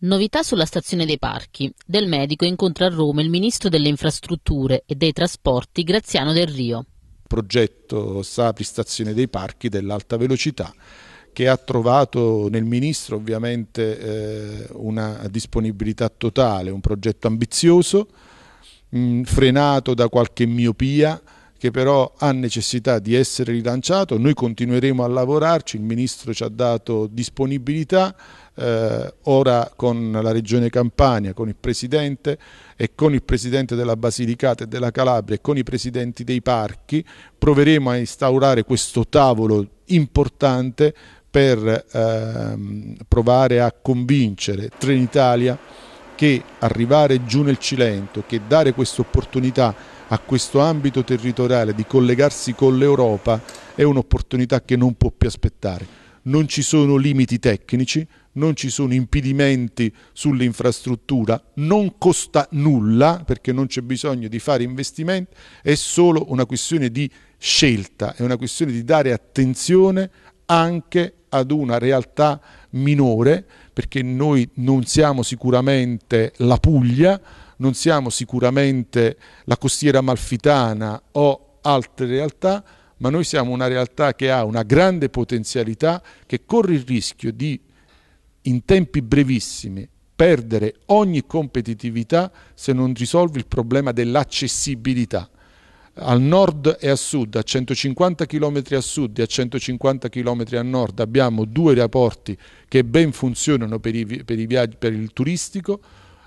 Novità sulla stazione dei parchi. Del Medico incontra a Roma il ministro delle infrastrutture e dei trasporti Graziano Del Rio. Progetto Sapri Stazione dei Parchi dell'alta velocità che ha trovato nel ministro ovviamente eh, una disponibilità totale, un progetto ambizioso, frenato da qualche miopia, che però ha necessità di essere rilanciato, noi continueremo a lavorarci, il Ministro ci ha dato disponibilità, eh, ora con la Regione Campania, con il Presidente e con il Presidente della Basilicata e della Calabria e con i Presidenti dei parchi, proveremo a instaurare questo tavolo importante per ehm, provare a convincere Trenitalia che arrivare giù nel Cilento, che dare questa opportunità a questo ambito territoriale di collegarsi con l'Europa è un'opportunità che non può più aspettare. Non ci sono limiti tecnici, non ci sono impedimenti sull'infrastruttura, non costa nulla perché non c'è bisogno di fare investimenti, è solo una questione di scelta, è una questione di dare attenzione anche ad una realtà minore, perché noi non siamo sicuramente la Puglia, non siamo sicuramente la costiera malfitana o altre realtà, ma noi siamo una realtà che ha una grande potenzialità, che corre il rischio di, in tempi brevissimi, perdere ogni competitività se non risolvi il problema dell'accessibilità al nord e a sud, a 150 km a sud e a 150 km a nord abbiamo due aeroporti che ben funzionano per, i, per, i viaggi, per il turistico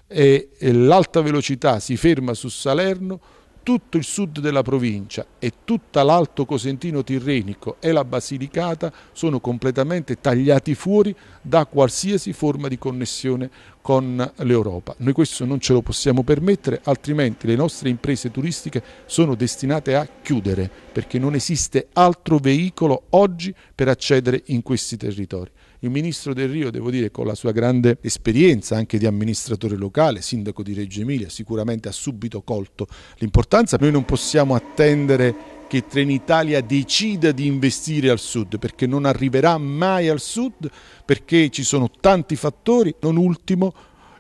e, e l'alta velocità si ferma su Salerno, tutto il sud della provincia e tutta l'Alto Cosentino Tirrenico e la Basilicata sono completamente tagliati fuori da qualsiasi forma di connessione con l'Europa. Noi questo non ce lo possiamo permettere, altrimenti le nostre imprese turistiche sono destinate a chiudere perché non esiste altro veicolo oggi per accedere in questi territori. Il ministro Del Rio, devo dire, con la sua grande esperienza anche di amministratore locale, sindaco di Reggio Emilia, sicuramente ha subito colto l'importanza. Noi non possiamo attendere che Trenitalia decida di investire al sud, perché non arriverà mai al sud, perché ci sono tanti fattori, non ultimo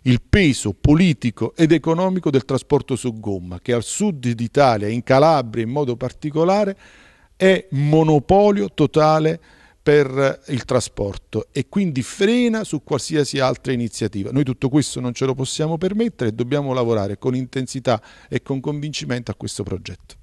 il peso politico ed economico del trasporto su gomma, che al sud d'Italia, in Calabria in modo particolare, è monopolio totale per il trasporto e quindi frena su qualsiasi altra iniziativa. Noi tutto questo non ce lo possiamo permettere e dobbiamo lavorare con intensità e con convincimento a questo progetto.